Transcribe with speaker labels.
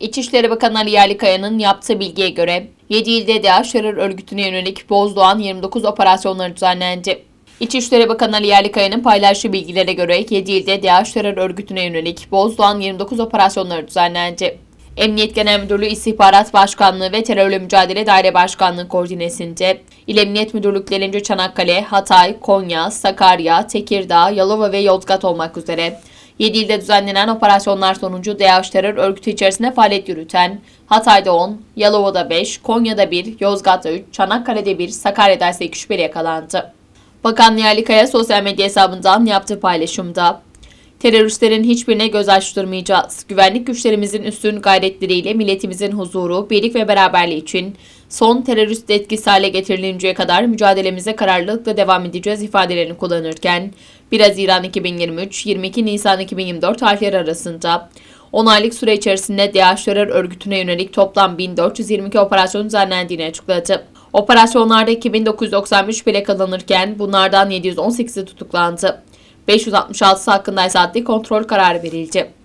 Speaker 1: İçişleri Bakanı Ali Yerlikaya'nın yaptığı bilgiye göre 7 ilde DAEŞ terör örgütüne yönelik Bozdoğan 29 operasyonları düzenlendi. İçişleri Bakanı Ali Yerlikaya'nın paylaştığı bilgilere göre 7 ilde DAEŞ terör örgütüne yönelik Bozdoğan 29 operasyonları düzenlendi. Emniyet Genel Müdürlüğü İstihbarat Başkanlığı ve Terörle Mücadele Daire Başkanlığı koordinesinde İl Emniyet Müdürlüklerince Çanakkale, Hatay, Konya, Sakarya, Tekirdağ, Yalova ve Yozgat olmak üzere 7 ilde düzenlenen operasyonlar sonucu DAEŞ terör örgütü içerisinde faaliyet yürüten Hatay'da 10, Yalova'da 5, Konya'da 1, Yozgat'ta 3, Çanakkale'de 1, Sakarya'da ise 2 şüpheli yakalandı. Bakan Nihalikaya sosyal medya hesabından yaptığı paylaşımda Teröristlerin hiçbirine göz açtırmayacağız. Güvenlik güçlerimizin üstün gayretleriyle milletimizin huzuru, birlik ve beraberliği için son terörist etkisi hale getirilinceye kadar mücadelemize kararlılıkla devam edeceğiz ifadelerini kullanırken 1 Haziran 2023-22 Nisan 2024 tarihleri arasında 10 aylık süre içerisinde DH terör örgütüne yönelik toplam 1422 operasyon düzenlendiğini açıkladı. Operasyonlarda 2993 plak alınırken bunlardan 718'i tutuklandı. 566 hakkında adli kontrol kararı verildi.